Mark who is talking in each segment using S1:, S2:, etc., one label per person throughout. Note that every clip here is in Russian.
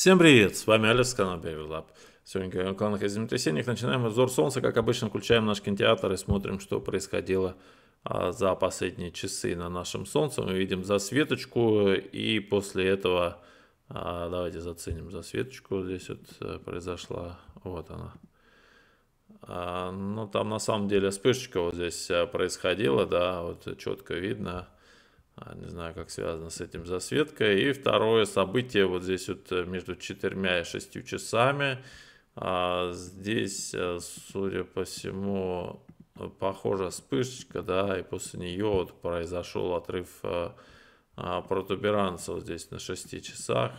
S1: Всем привет, с вами Алекс, канал Лаб. Сегодня говорим о каналах из землетрясениях. Начинаем обзор солнца, как обычно, включаем наш кинотеатр и смотрим, что происходило а, за последние часы на нашем солнце. Мы видим засветочку и после этого, а, давайте заценим засветочку, здесь вот э, произошла, вот она. А, ну, там на самом деле вспышечка вот здесь э, происходила, да, вот четко видно. А, не знаю, как связано с этим засветка. И второе событие вот здесь вот э, между четырьмя и шестью часами. А, здесь, э, судя по всему, э, похожа вспышечка, да, и после нее вот произошел отрыв а, протуберанцев здесь на 6 часах.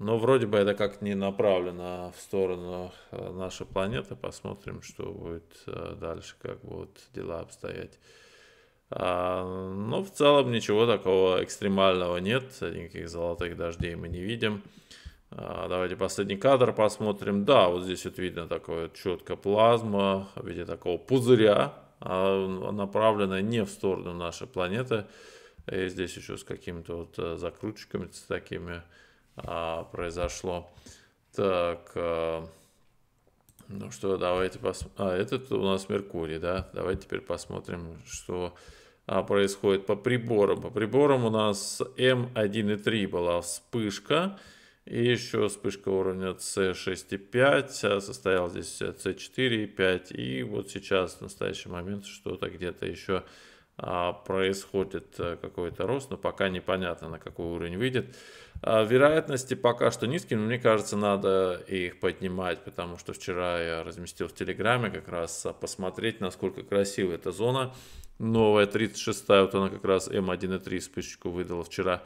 S1: Но вроде бы это как не направлено в сторону нашей планеты. Посмотрим, что будет дальше, как будут дела обстоять. А, Но ну, в целом ничего такого экстремального нет, никаких золотых дождей мы не видим. А, давайте последний кадр посмотрим. Да, вот здесь вот видно такое четко плазма в виде такого пузыря, а, направленная не в сторону нашей планеты. И здесь еще с какими-то вот э, закрутчиками с такими произошло. Так, э, ну что, давайте посмотрим. А, этот у нас Меркурий, да? Давайте теперь посмотрим, что а, происходит по приборам. По приборам у нас М1.3 была вспышка. И еще вспышка уровня C6.5, а состоял здесь C4.5. И вот сейчас, в настоящий момент, что-то где-то еще а, происходит э, какой-то рост, но пока непонятно, на какой уровень выйдет. А, вероятности пока что низкие, но мне кажется, надо их поднимать, потому что вчера я разместил в Телеграме как раз а, посмотреть, насколько красива эта зона. Новая 36-я, вот она как раз М1.3 спичечку выдала вчера.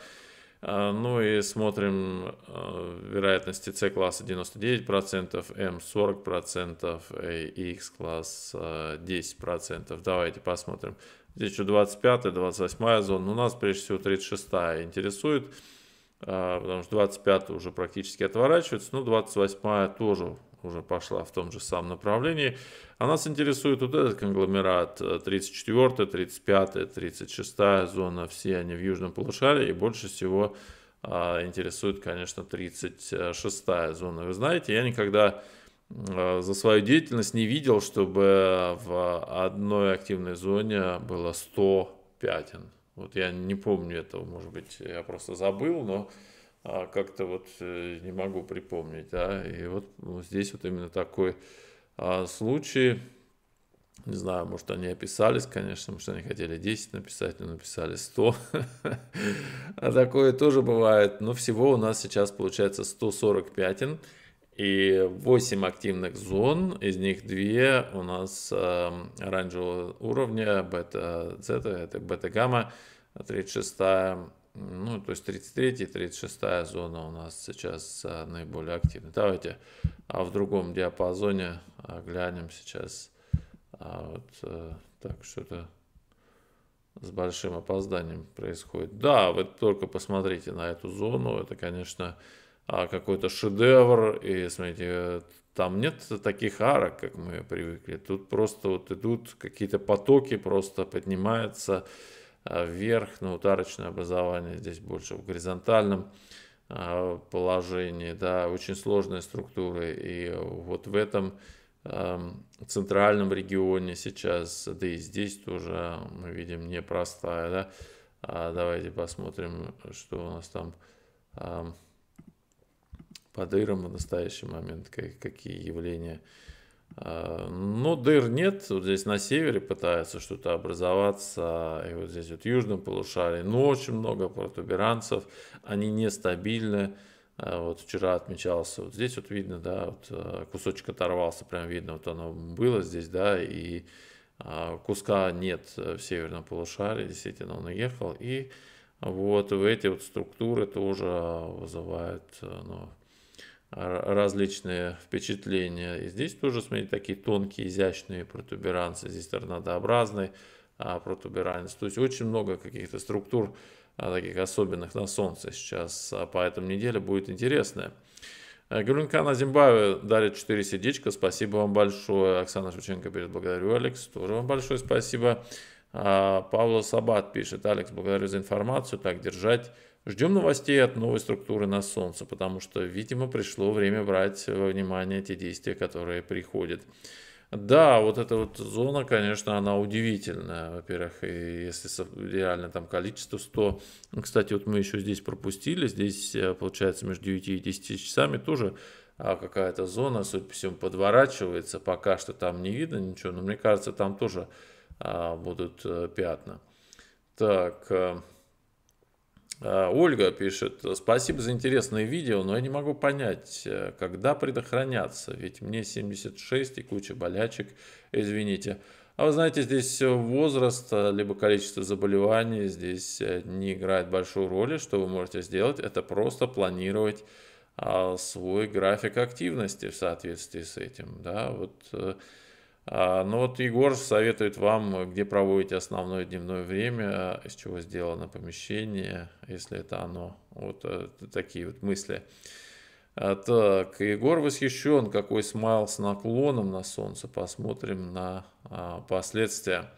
S1: Ну и смотрим вероятности С класса 99%, М 40% э, и X класс 10%. Давайте посмотрим. Здесь еще 25-28 зона. У нас прежде всего 36 интересует, а, потому что 25 уже практически отворачивается, но 28 тоже уже пошла в том же самом направлении. А нас интересует вот этот конгломерат 34, 35, 36 зона, все они в южном полушарии, и больше всего а, интересует, конечно, 36 зона. Вы знаете, я никогда Э, за свою деятельность не видел, чтобы в одной активной зоне было 100 пятен. Вот я не помню этого, может быть, я просто забыл, но э, как-то вот э, не могу припомнить. Да? И вот ну, здесь вот именно такой случай. Не знаю, может, они описались, конечно, может, они хотели 10 написать, но написали 100. А такое тоже бывает. Но всего у нас сейчас получается 140 пятен. И 8 активных зон, из них 2 у нас э, оранжевого уровня, бета-зета, это бета-гамма, 36 ну, то есть 33 36 зона у нас сейчас а, наиболее активна. Давайте а в другом диапазоне а, глянем сейчас. А вот а, так, что-то с большим опозданием происходит. Да, вы только посмотрите на эту зону. Это, конечно, а, какой-то шедевр, и смотрите, там нет таких арок, как мы привыкли. Тут просто вот идут какие-то потоки, просто поднимаются а, вверх, но ну, утарочное образование здесь больше в горизонтальном а, положении, да, очень сложные структуры, и вот в этом эм, центральном регионе сейчас, да и здесь тоже мы видим непростая, да, давайте посмотрим, что у нас там эм, по дырам в настоящий момент, как, какие явления. А, но ну, дыр нет, вот здесь на севере пытается что-то образоваться, и вот здесь вот в южном полушарии, но ну, очень много протуберанцев, они нестабильны, а вот вчера отмечался, вот здесь вот видно, да, вот а, кусочек оторвался, прям видно, вот оно было здесь, да, и куска нет в северном полушарии, действительно он уехал, и вот в эти вот структуры тоже вызывают, ну, различные впечатления. И здесь тоже, смотрите, такие тонкие, изящные протуберанцы. Здесь торнадообразный а, протуберанец. То есть очень много каких-то структур а, таких особенных на Солнце сейчас. А этому неделе будет интересное интересная. А, на Зимбабве дарит 4 сердечка. Спасибо вам большое. Оксана Шевченко пишет «Благодарю, Алекс». Тоже вам большое спасибо. А, Павло Сабат пишет «Алекс, благодарю за информацию. Так держать». Ждем новостей от новой структуры на Солнце, потому что, видимо, пришло время брать во внимание те действия, которые приходят. Да, вот эта вот зона, конечно, она удивительная. Во-первых, если реально там количество 100. Ну, кстати, вот мы еще здесь пропустили. Здесь, э, получается, между 9 и 10 часами тоже а, какая-то зона, судя по всему, подворачивается. Пока что там не видно ничего, но мне кажется, там тоже а, будут э, пятна. Так, э, а, Ольга пишет, спасибо за интересное видео, но я не могу понять, э, когда предохраняться, ведь мне 76 и куча болячек, извините. А вы знаете, здесь возраст, э, либо количество заболеваний здесь э, не играет большой роли. Что вы можете сделать, это просто планировать а, свой график активности в соответствии с этим. Да? Вот а, Но ну вот Егор советует вам, где проводите основное дневное время, из чего сделано помещение, если это оно. Вот э, такие вот мысли. А, так, Егор восхищен, какой смайл с наклоном на солнце. Посмотрим на а, последствия.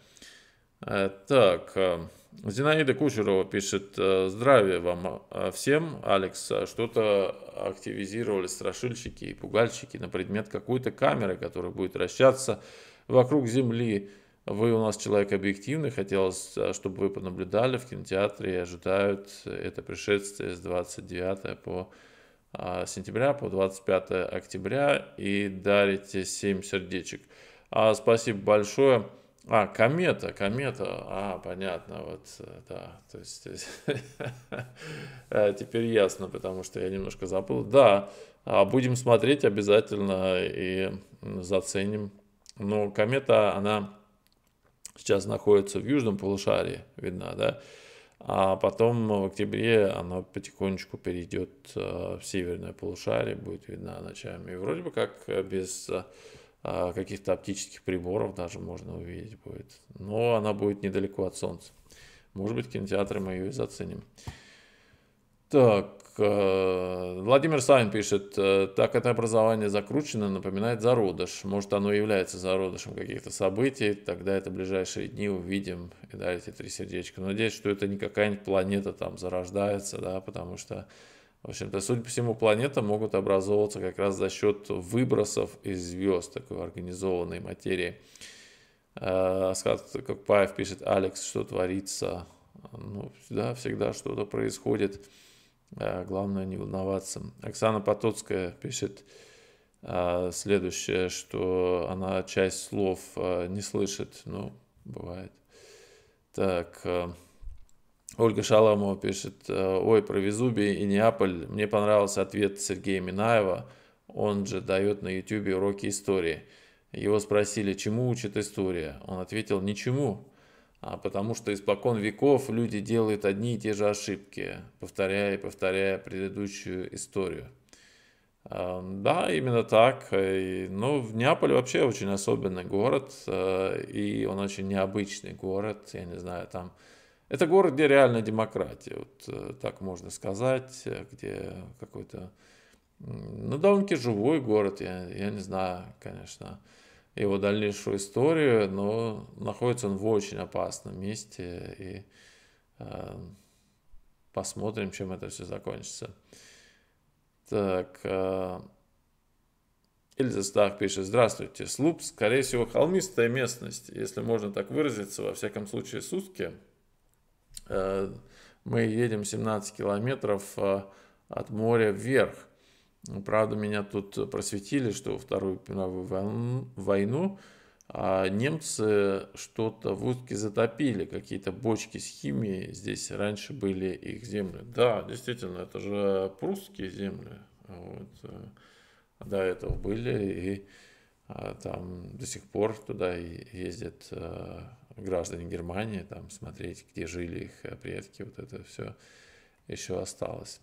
S1: Э, так, э, Зинаида Кучерова пишет, «Э, здравия вам э, всем, Алекс, э, что-то активизировали страшильщики и пугальщики на предмет какой-то камеры, которая будет вращаться вокруг Земли. Вы у нас человек объективный, хотелось, чтобы вы понаблюдали в кинотеатре, ожидают это пришествие с 29 по сентября по 25 октября и дарите 7 сердечек. А, спасибо большое. А, комета, комета. А, понятно, вот, э, да. То есть, э, э, теперь ясно, потому что я немножко забыл. Да, а, будем смотреть обязательно и заценим. Но комета, она сейчас находится в южном полушарии, видно, да? А потом в октябре она потихонечку перейдет в северное полушарие, будет видна ночами. И вроде бы как без а, каких-то оптических приборов даже можно увидеть будет. Но она будет недалеко от Солнца. Может быть, кинотеатры мы ее и заценим. Так, э, Владимир Савин пишет, э, так это образование закручено, напоминает зародыш. Может, оно является зародышем каких-то событий, тогда это ближайшие дни увидим и эти три сердечка. Но надеюсь, что это не какая-нибудь планета там зарождается, да, потому что в общем-то, судя по всему, планеты могут образовываться как раз за счет выбросов из звезд такой организованной материи. Э, как Паев пишет, Алекс, что творится? Ну, да, всегда что-то происходит. Э, главное не волноваться. Оксана Потоцкая пишет э, следующее, что она часть слов не слышит. Ну, бывает. Так, Ольга Шаламова пишет, э, ой, про Везубий и Неаполь. Мне понравился ответ Сергея Минаева, он же дает на YouTube уроки истории. Его спросили, чему учит история? Он ответил, ничему, а потому что испокон веков люди делают одни и те же ошибки, повторяя и повторяя предыдущую историю. Э, да, именно так. Но ну, в Неаполь вообще очень особенный город, э, и он очень необычный город. Я не знаю, там это город, где реальная демократия, вот э, так можно сказать, э, где какой-то, ну, довольно-таки живой город, я, я не знаю, конечно, его дальнейшую историю, но находится он в очень опасном месте, и э, посмотрим, чем это все закончится. Так, э, Ильза Стах пишет, здравствуйте, Слуп, скорее всего, холмистая местность, если можно так выразиться, во всяком случае, Сутки. Э, мы едем 17 километров э, от моря вверх. Правда, меня тут просветили, что во Вторую мировую войну а немцы что-то в Утке затопили, какие-то бочки с химией, здесь раньше были их земли. Да, действительно, это же прусские земли, вот, э, до этого были, и а, там до сих пор туда ездят а, граждане Германии, там смотреть, где жили их э, предки, вот это все еще осталось.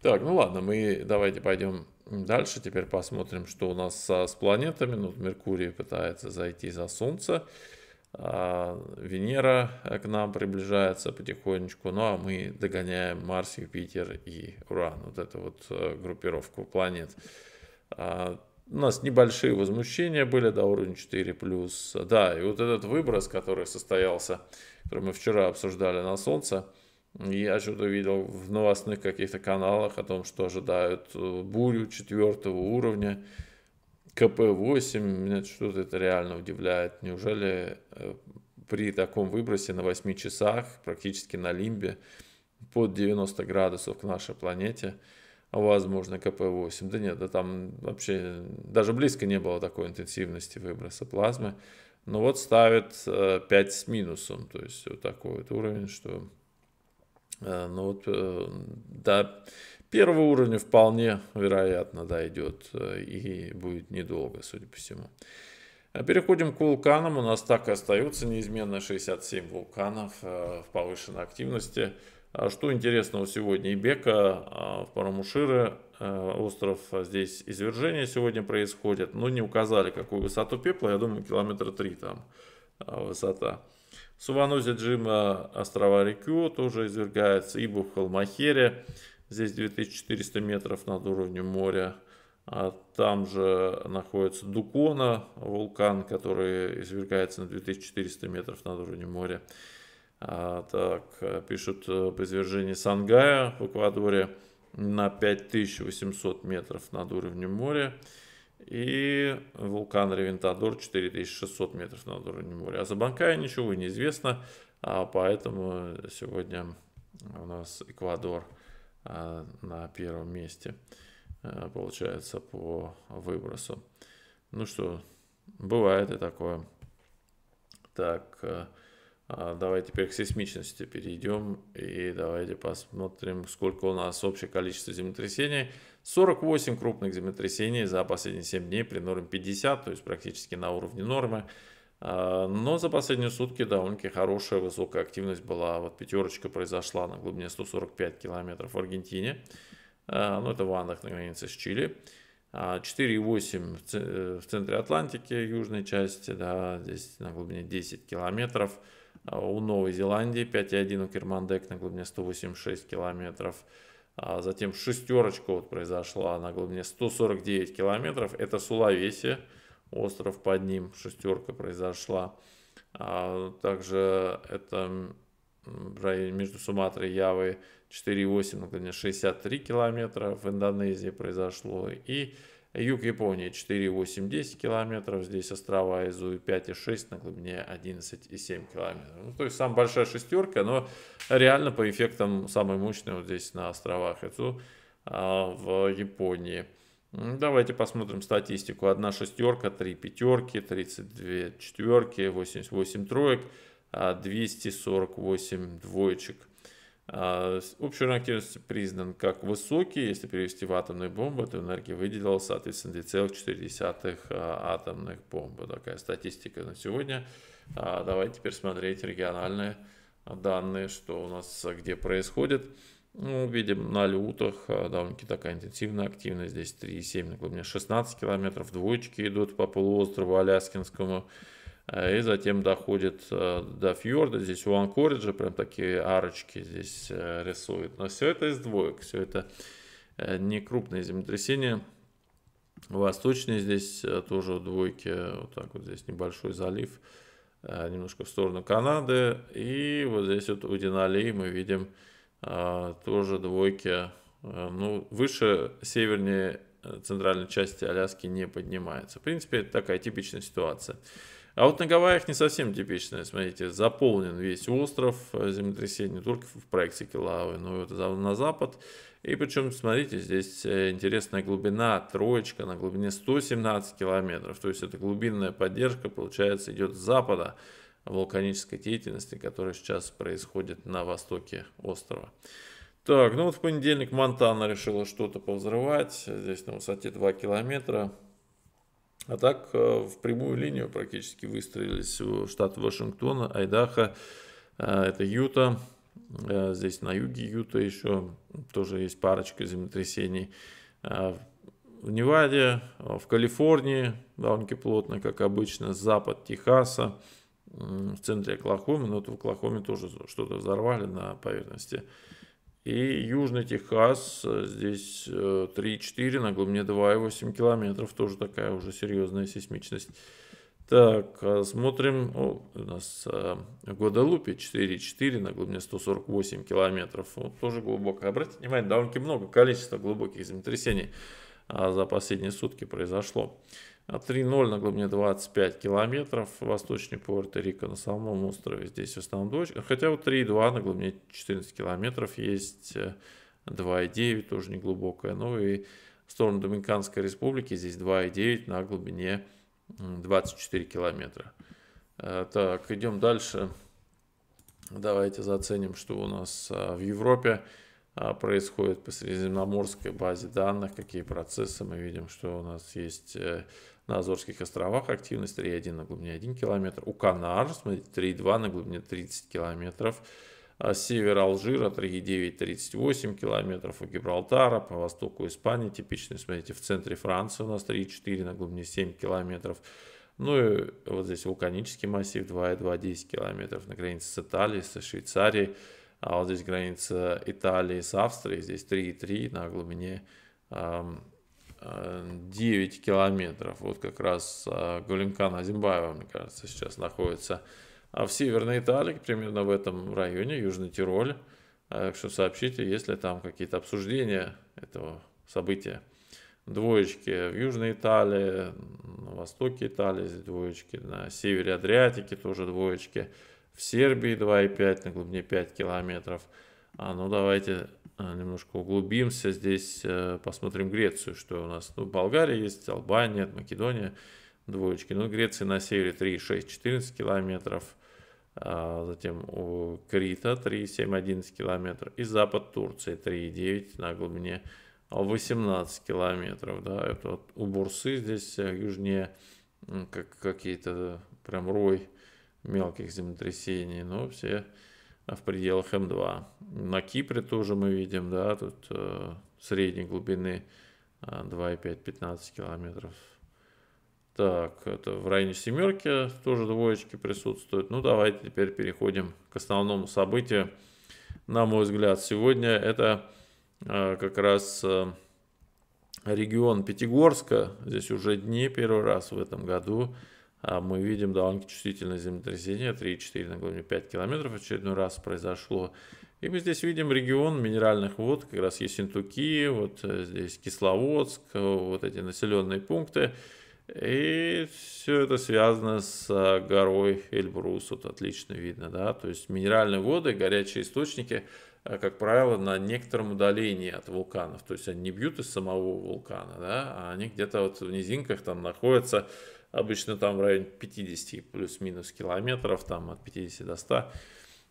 S1: Так, ну ладно, мы давайте пойдем дальше. Теперь посмотрим, что у нас с планетами. Ну, Меркурий пытается зайти за Солнце. А, Венера э, к нам приближается потихонечку, ну а мы догоняем Марс, Юпитер и Уран, вот эту вот э, группировку планет у нас небольшие возмущения были до уровня 4+. Да, и вот этот выброс, который состоялся, который мы вчера обсуждали на солнце, я что-то видел в новостных каких-то каналах о том, что ожидают э, бурю четвертого уровня, КП-8, меня что-то это реально удивляет. Неужели э, при таком выбросе на 8 часах, практически на лимбе, под 90 градусов к нашей планете – возможно, КП-8. Да нет, да там вообще даже близко не было такой интенсивности выброса плазмы. Но вот ставит 5 э, с минусом, то есть вот такой вот уровень, что... Э, ну вот э, до первого уровня вполне вероятно дойдет и будет недолго, судя по всему. А переходим к вулканам. У нас так и остаются неизменно 67 вулканов в повышенной активности. А что интересного сегодня? Ибека, а, в Парамушире, э, остров, а, здесь извержение сегодня происходит, но ну, не указали, какую высоту пепла, я думаю, километра три там высота. Суванозе Джима, острова Рикю тоже извергается, Ибу в Халмахере, здесь 2400 метров над уровнем моря. Там же находится Дукона, вулкан, который извергается на 2400 метров над уровнем моря. А, так, э, пишут э, об извержении Сангая в Эквадоре на 5800 метров над уровнем моря. И вулкан Ревентадор 4600 метров над уровнем моря. А за Банкая ничего не известно, а поэтому сегодня у нас Эквадор а, на первом месте, э, получается, по выбросу. Ну что, бывает и такое. Так, а, давай теперь к сейсмичности перейдем и давайте посмотрим, сколько у нас общее количество землетрясений. 48 крупных землетрясений за последние 7 дней при норме 50, то есть практически на уровне нормы. А, но за последние сутки довольно-таки хорошая высокая активность была. Вот пятерочка произошла на глубине 145 километров в Аргентине. А, ну, это в Андах на границе с Чили. 4,8 э, в центре Атлантики, южной части, да, здесь на глубине 10 километров. А, у Новой Зеландии 5,1 у Кермандек на глубине 186 километров. А, затем шестерочка вот произошла на глубине 149 километров. Это Сулавеси, остров под ним, шестерка произошла. А, также это между Суматрой и Явой 4,8 на глубине 63 километра в Индонезии произошло. И Юг Японии 4,8-10 километров. Здесь острова Айзу 5,6 на глубине 11,7 километров. Ну, то есть самая большая шестерка, но реально по эффектам самый мощный вот здесь на островах Айзу а, в Японии. Давайте посмотрим статистику. Одна шестерка, три пятерки, 32 четверки, 88 троек, 248 а, двоечек. А, Общий уровень активности признан как высокий, если перевести в атомные бомбы, то энергия выделилось, соответственно, 2,4 а, атомных бомбы. Такая статистика на сегодня. А, давайте теперь смотреть региональные данные, что у нас где происходит. Ну, видим на лютах довольно-таки такая интенсивная активность. Здесь 3,7 на глубине 16 километров. Двоечки идут по полуострову Аляскинскому. Э, и затем доходит э, до фьорда. Здесь у Анкориджа прям такие арочки здесь э, рисует. Но все это из двоек, все это не крупные землетрясения. Восточные здесь тоже двойки, вот так вот здесь небольшой залив, немножко в сторону Канады. И вот здесь вот у Динали мы видим тоже двойки. Ну, выше севернее центральной части Аляски не поднимается. В принципе, это такая типичная ситуация. А вот на Гавайях не совсем типичное. Смотрите, заполнен весь остров э, землетрясения только в проекте лавы. и ну, вот на запад. И причем, смотрите, здесь э, интересная глубина, троечка на глубине 117 километров. То есть, это глубинная поддержка, получается, идет с запада вулканической деятельности, которая сейчас происходит на востоке острова. Так, ну вот в понедельник Монтана решила что-то повзрывать. Здесь на высоте 2 километра. А так э, в прямую линию практически выстроились штат Вашингтона, Айдаха, э, это Юта, э, здесь на юге Юта еще тоже есть парочка землетрясений. В Неваде, в Калифорнии довольно-таки плотно, как обычно, запад Техаса, в центре Оклахомы, но вот в Оклахоме тоже что-то взорвали на поверхности и Южный Техас, э, здесь 3,4 э, на глубине 2,8 километров, тоже такая уже серьезная сейсмичность. Так, а смотрим, О, у нас в э, Гваделупе 4,4 на глубине 148 километров, вот тоже глубоко. Обратите внимание, довольно-таки много количества глубоких землетрясений а, за последние сутки произошло. А 3.0 на глубине 25 километров, восточнее Пуэрто-Рико, на самом острове. Здесь в основном дочка. Хотя вот 3.2 на глубине 14 километров есть 2.9, э, тоже неглубокая. Ну и в сторону Доминиканской республики здесь 2,9 на глубине 24 километра. Э, так, идем дальше. Давайте заценим, что у нас э, в Европе. А, происходит по средиземноморской базе данных, какие процессы мы видим, что у нас есть э, на Азорских островах активность 3,1 на глубине 1 километр, у Канар, смотрите, 3,2 на глубине 30 километров, а север Алжира 3,9-38 километров, у Гибралтара, по востоку Испании типичный, смотрите, в центре Франции у нас 3,4 на глубине 7 километров, ну и вот здесь вулканический массив 2,2-10 километров на границе с Италией, со Швейцарией, а вот здесь граница Италии с Австрией, здесь 3,3 на глубине 9 э, километров. Вот как раз а, Гулинкан Азимбаева, мне кажется, сейчас находится А в Северной Италии, примерно в этом районе, Южный Тироль. А, так что сообщите, если там какие-то обсуждения этого события. Двоечки в Южной Италии, на востоке Италии двоечки, на севере Адриатики тоже двоечки в Сербии 2,5 на глубине 5 километров. А, ну давайте а, немножко углубимся здесь, э, посмотрим Грецию, что у нас. Ну, Болгария есть, Албания, Македония, двоечки. Ну, Греция на севере 3,6-14 километров. А затем у Крита 3,7-11 километров, И запад Турции 3,9 на глубине 18 километров. Да, это вот у Бурсы здесь э, южнее как, какие-то э, прям рой мелких землетрясений, но все а, в пределах М2. На Кипре тоже мы видим, да, тут э, средней глубины 2,5-15 а, километров. Так, это в районе семерки тоже двоечки присутствуют. Ну, давайте теперь переходим к основному событию. На мой взгляд, сегодня это э, как раз э, регион Пятигорска. Здесь уже дни первый раз в этом году. А мы видим довольно чувствительное землетрясение, 3,4 на глубине 5 километров очередной раз произошло. И мы здесь видим регион минеральных вод, как раз есть Ессентуки, вот э, здесь Кисловодск, э, вот эти населенные пункты. И все это связано с э, горой Эльбрус, вот отлично видно, да, то есть минеральные воды, горячие источники, как правило, на некотором удалении от вулканов, то есть они не бьют из самого вулкана, да, а они где-то вот в низинках там находятся, обычно там в районе 50 плюс-минус километров, там от 50 до 100,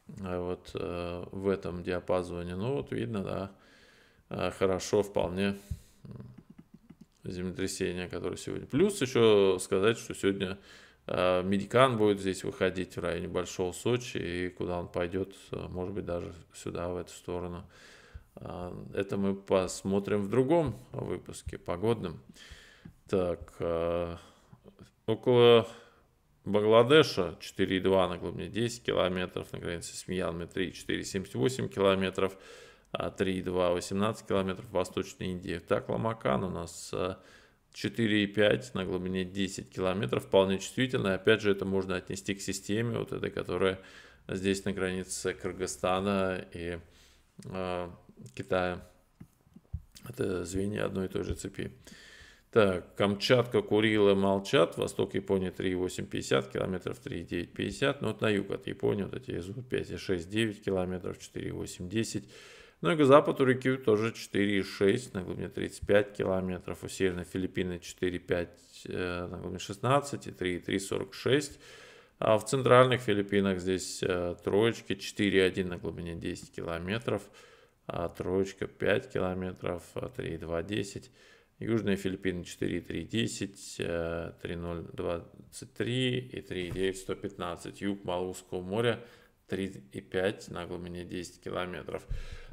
S1: э, вот э, в этом диапазоне. Ну вот видно, да, э, хорошо, вполне землетрясение, которое сегодня. Плюс еще сказать, что сегодня Медикан будет здесь выходить в районе Большого Сочи, и куда он пойдет, может быть, даже сюда, в эту сторону. Это мы посмотрим в другом выпуске, погодным. Так, около Бангладеша 4,2 на глубине 10 километров, на границе с Мьянмой 3,478 километров, 3,2 а, 18 километров, Восточной Индии. Так, Ламакан у нас 4,5 а, на глубине 10 километров, вполне чувствительно. Опять же, это можно отнести к системе, вот этой, которая здесь на границе Кыргызстана и э, Китая. Это звенья одной и той же цепи. Так, Камчатка, Курилы молчат, восток Японии 3,850 километров, 3,950. Ну вот на юг от Японии вот эти СУ 5,6,9 километров, 4,8,10. Ну и к западу реки тоже 4,6 на глубине 35 километров. У северной Филиппины 4,5 э, на глубине 16 и 3,3,46. А в центральных Филиппинах здесь э, троечки 4,1 на глубине 10 километров. А троечка 5 километров, 3,2,10 а Южные Филиппины 4,310, 3,023 э, и 3,9115. Юг Малузского моря 3,5 на глубине 10 километров.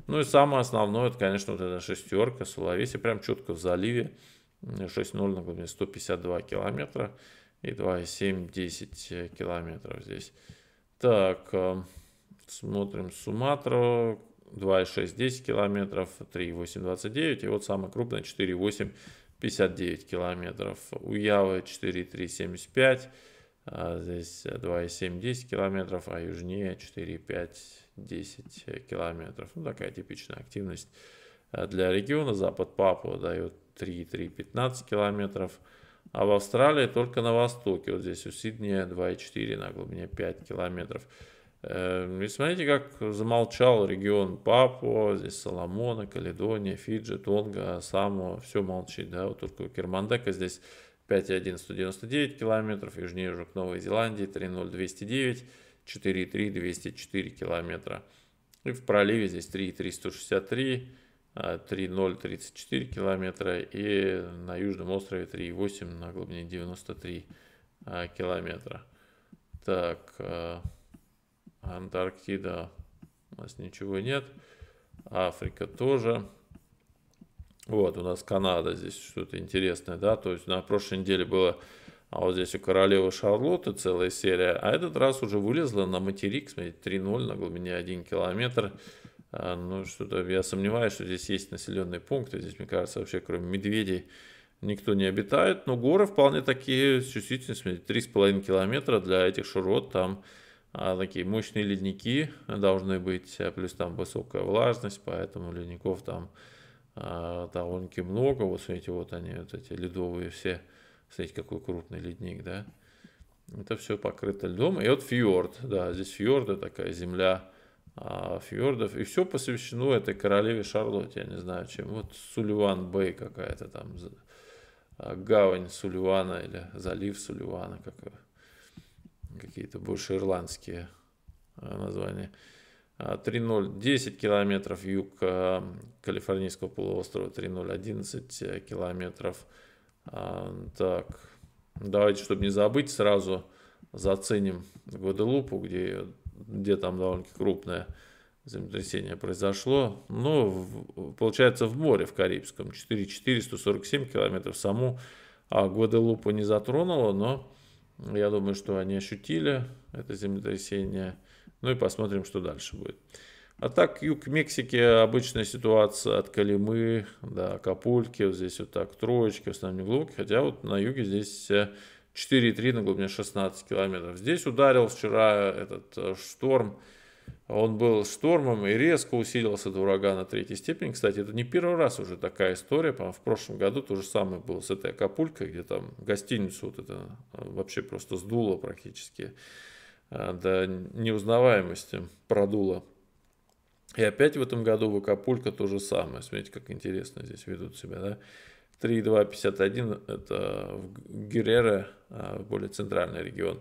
S1: Ну и самое основное, это, конечно, вот эта шестерка Сулавеси, прям четко в заливе. 6,0 на глубине 152 километра и 2,7 10 э, километров здесь. Так, э, смотрим Суматру, 2,6 10 километров, 3,8 29 и вот самая крупная 4,8 59 километров. У Явы 4,3 75, а здесь 2,7 10 километров, а южнее 4,5 10 километров. Ну, такая типичная активность э, для региона. Запад Папуа дает 3,3 15 километров. А в Австралии только на востоке, вот здесь у Сиднея 2,4 на глубине 5 километров. Эм, и смотрите, как замолчал регион Папуа, здесь Соломона, Каледония, Фиджи, Тонга, а само все молчит, да, вот только у Кермандека здесь 5,1 199 километров, южнее уже к Новой Зеландии 3,0 209, 4,3 204 километра. И в проливе здесь 3,3 163, 3,0 34 километра и на южном острове 3,8 на глубине 93 а, километра. Так, а, Антарктида у нас ничего нет. Африка тоже. Вот, у нас Канада здесь что-то интересное, да, то есть на прошлой неделе было, а вот здесь у королевы Шарлотты целая серия, а этот раз уже вылезла на материк, смотрите, 3.0 на глубине 1 километр, а, ну что-то я сомневаюсь, что здесь есть населенные пункты, здесь, мне кажется, вообще кроме медведей никто не обитает, но горы вполне такие чувствительные, смотрите, 3,5 километра для этих широт, там а, такие мощные ледники должны быть, э, плюс там высокая влажность, поэтому ледников там а, довольно-таки много. Вот смотрите, вот они, вот эти ледовые все, смотрите, какой крупный ледник, да. Это все покрыто льдом. И вот фьорд, да, здесь фьорды, такая земля а, фьордов. И все посвящено этой королеве Шарлотте, я не знаю чем. Вот Сулливан Бэй какая-то там, гавань Сулливана или залив Сулливана, как какие-то больше ирландские э, названия. 3.0 а, 10 километров юг э, Калифорнийского полуострова, 3.0 11 э, километров. А, так, давайте, чтобы не забыть, сразу заценим Гваделупу, где, где там довольно крупное землетрясение произошло. Ну, получается, в море, в Карибском, 4 447 километров. Саму а, Гваделупу не затронуло, но я думаю, что они ощутили это землетрясение. Ну и посмотрим, что дальше будет. А так, юг Мексики, обычная ситуация от Калимы до Капульки. Вот здесь вот так троечки, в основном глубокие. Хотя вот на юге здесь 4,3 э, на глубине 16 километров. Здесь ударил вчера этот э, шторм он был штормом и резко усилился до урагана третьей степени. Кстати, это не первый раз уже такая история. по в прошлом году то же самое было с этой Акапулькой, где там гостиницу вот это э, вообще просто сдуло практически э, до неузнаваемости, продуло. И опять в этом году в Акапулько то же самое. Смотрите, как интересно здесь ведут себя, да? 3,251 это в Герера, э, более центральный регион.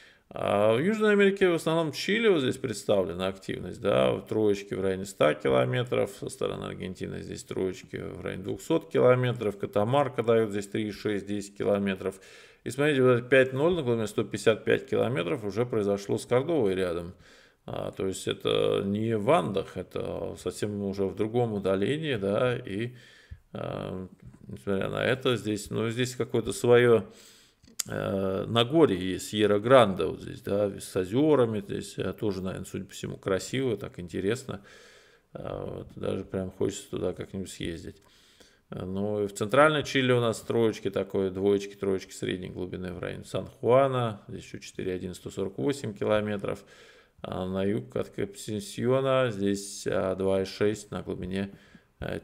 S1: А в Южной Америке в основном Чили вот здесь представлена активность, да, троечки в районе 100 километров, со стороны Аргентины здесь троечки в районе 200 километров, Катамарка дает здесь 3,6, 10 километров. И смотрите, вот это 5-0 на глубине 155 километров уже произошло с Кордовой рядом. А, то есть это не в Андах, это совсем уже в другом удалении, да, и а, несмотря на это, здесь, ну, здесь какое-то свое Э, на горе есть Сьерра Гранда вот здесь, да, с озерами, здесь э, тоже, наверное, судя по всему, красиво, так интересно. А вот, даже прям хочется туда как-нибудь съездить. Ну и в центральной Чили у нас троечки такое, двоечки, троечки средней глубины в районе Сан-Хуана, здесь еще 4,1, 148 километров. А на юг от Капсинсиона здесь 2,6 а, на глубине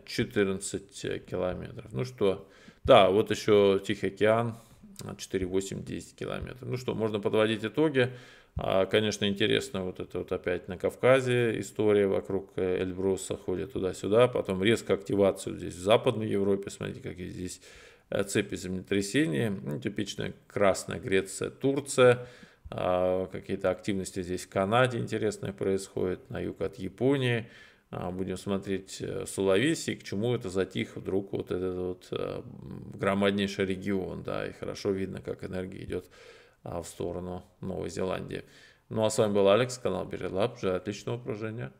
S1: 14 э, километров. Ну что, да, вот еще Тихий океан, 4,8-10 километров. Ну что, можно подводить итоги. А, конечно, интересно вот это вот опять на Кавказе история вокруг э, Эльбруса ходит туда-сюда, потом резко активацию здесь в Западной Европе, смотрите, какие здесь э, цепи землетрясений, ну, типичная Красная Греция, Турция, а, какие-то активности здесь в Канаде интересные происходят, на юг от Японии, а, будем смотреть э, Сулавеси, к чему это затих вдруг вот этот вот э, громаднейший регион, да, и хорошо видно, как энергия идет а, в сторону Новой Зеландии. Ну а с вами был Алекс, канал Берелаб, желаю отличного упражнения.